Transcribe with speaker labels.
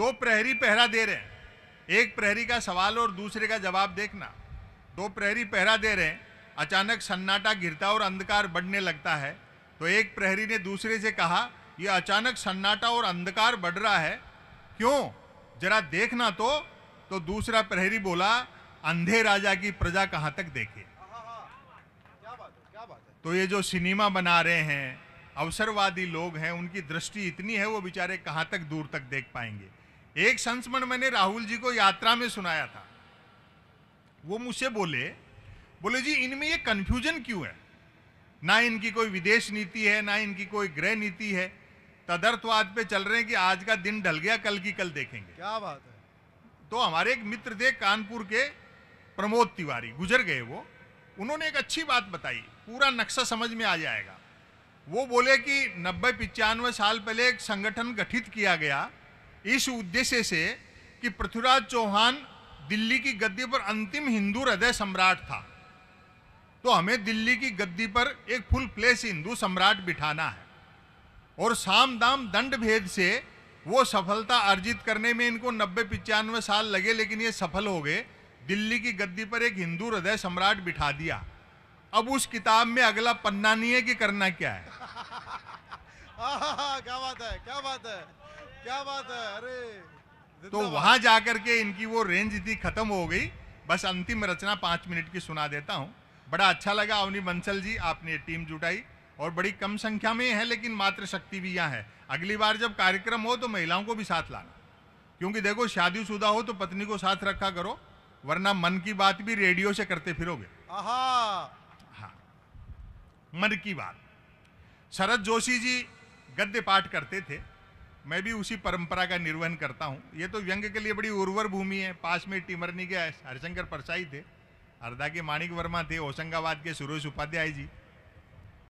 Speaker 1: दो प्रहरी पहरा दे रहे हैं एक प्रहरी का सवाल और दूसरे का जवाब देखना दो प्रहरी पहरा दे रहे हैं अचानक सन्नाटा गिरता और अंधकार बढ़ने लगता है तो एक प्रहरी ने दूसरे से कहा ये अचानक सन्नाटा और अंधकार बढ़ रहा है क्यों जरा देखना तो तो दूसरा प्रहरी बोला अंधे राजा की प्रजा कहाँ तक देखे तो ये जो सिनेमा बना रहे हैं अवसरवादी लोग हैं उनकी दृष्टि इतनी है वो बेचारे कहाँ तक दूर तक देख पाएंगे एक संस्मरण मैंने राहुल जी को यात्रा में सुनाया था वो मुझसे बोले बोले जी इनमें ये कन्फ्यूजन क्यों है ना इनकी कोई विदेश नीति है ना इनकी कोई गृह नीति है तदर्थवाद पे चल रहे हैं कि आज का दिन ढल गया कल की कल देखेंगे क्या बात है तो हमारे एक मित्र थे कानपुर के प्रमोद तिवारी गुजर गए वो उन्होंने एक अच्छी बात बताई पूरा नक्शा समझ में आ जाएगा वो बोले कि नब्बे पिचानवे साल पहले एक संगठन गठित किया गया इस उद्देश्य से कि पृथ्वीराज चौहान दिल्ली की गद्दी पर अंतिम हिंदू हृदय सम्राट था तो हमें दिल्ली की गद्दी पर एक फुल प्लेस हिंदू सम्राट बिठाना है और साम दाम दंड भेद से वो सफलता अर्जित करने में इनको नब्बे पिचानवे साल लगे लेकिन ये सफल हो गए दिल्ली की गद्दी पर एक हिंदू हृदय सम्राट बिठा दिया अब उस किताब में अगला पन्ना नहीं है कि करना क्या है क्या बात है क्या बात है क्या बात है अरे तो वहां जाकर के इनकी वो रेंज थी खत्म हो गई बस अंतिम रचना पांच मिनट की सुना देता हूँ बड़ा अच्छा लगा अवनी बंसल जी आपने टीम जुटाई और बड़ी कम संख्या में है लेकिन मात्र शक्ति भी यहाँ है अगली बार जब कार्यक्रम हो तो महिलाओं को भी साथ लाना क्योंकि देखो शादीशुदा हो तो पत्नी को साथ रखा करो वरना मन की बात भी रेडियो से करते फिरोगे हाँ मन की बात शरद जोशी जी गद्य पाठ करते थे मैं भी उसी परंपरा का निर्वहन करता हूँ ये तो व्यंग के लिए बड़ी उर्वर भूमि है पास में टिमरनी के हरिशंकर परसाई थे अर्धा के माणिक वर्मा थे होशंगाबाद के सुरेश उपाध्याय जी